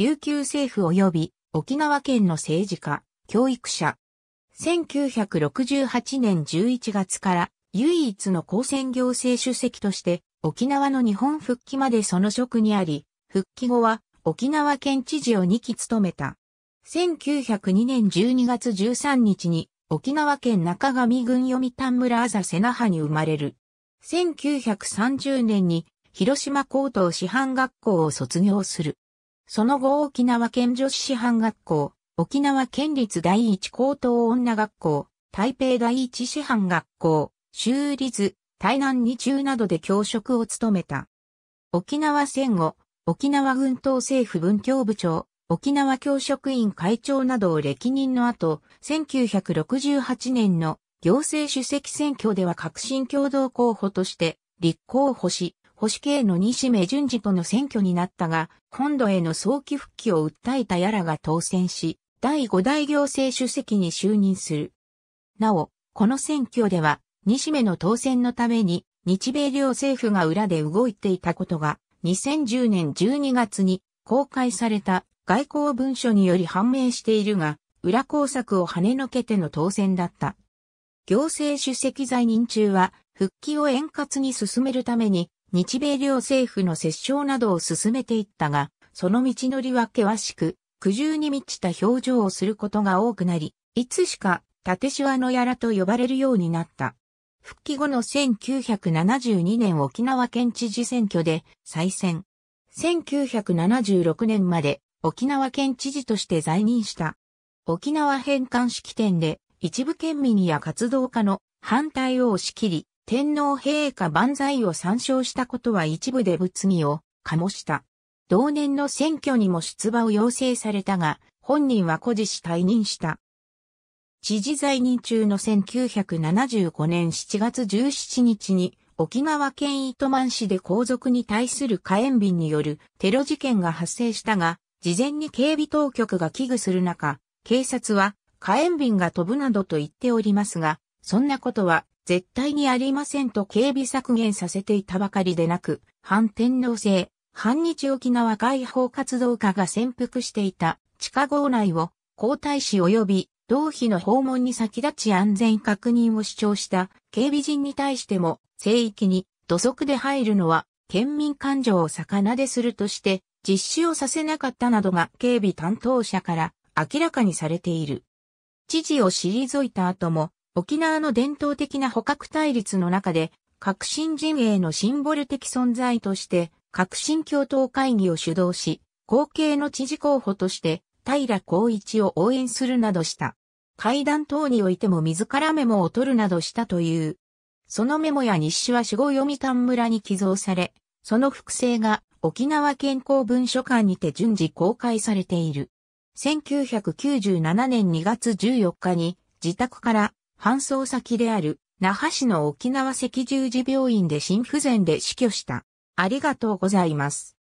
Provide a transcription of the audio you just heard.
琉球政府及び沖縄県の政治家、教育者。1968年11月から唯一の高専行政主席として沖縄の日本復帰までその職にあり、復帰後は沖縄県知事を2期務めた。1902年12月13日に沖縄県中上郡読谷村あざ瀬那覇に生まれる。1930年に広島高等師範学校を卒業する。その後沖縄県女子師範学校、沖縄県立第一高等女学校、台北第一師範学校、州立、台南二中などで教職を務めた。沖縄戦後、沖縄軍統政府文教部長、沖縄教職員会長などを歴任の後、1968年の行政主席選挙では革新共同候補として立候補し、保守系の西名淳二との選挙になったが、本土への早期復帰を訴えたやらが当選し、第5代行政主席に就任する。なお、この選挙では、西目の当選のために、日米両政府が裏で動いていたことが、2010年12月に公開された外交文書により判明しているが、裏工作を跳ねのけての当選だった。行政主席在任中は、復帰を円滑に進めるために、日米両政府の折衝などを進めていったが、その道のりは険しく、苦渋に満ちた表情をすることが多くなり、いつしか、縦手のやらと呼ばれるようになった。復帰後の1972年沖縄県知事選挙で再選。1976年まで沖縄県知事として在任した。沖縄返還式典で一部県民や活動家の反対を押し切り、天皇陛下万歳を参照したことは一部で物議を醸した。同年の選挙にも出馬を要請されたが、本人は故事し退任した。知事在任中の1975年7月17日に、沖縄県糸満市で皇族に対する火炎瓶によるテロ事件が発生したが、事前に警備当局が危惧する中、警察は火炎瓶が飛ぶなどと言っておりますが、そんなことは絶対にありませんと警備削減させていたばかりでなく、反天皇制、反日沖縄解放活動家が潜伏していた地下壕内を皇太子及び同妃の訪問に先立ち安全確認を主張した警備人に対しても聖域に土足で入るのは県民感情を逆なでするとして実施をさせなかったなどが警備担当者から明らかにされている。知事を退いた後も沖縄の伝統的な捕獲対立の中で、革新陣営のシンボル的存在として、革新共闘会議を主導し、後継の知事候補として、平光一を応援するなどした。会談等においても自らメモを取るなどしたという。そのメモや日誌は守護読谷村に寄贈され、その複製が沖縄健康文書館にて順次公開されている。1997年2月14日に自宅から搬送先である那覇市の沖縄赤十字病院で心不全で死去した。ありがとうございます。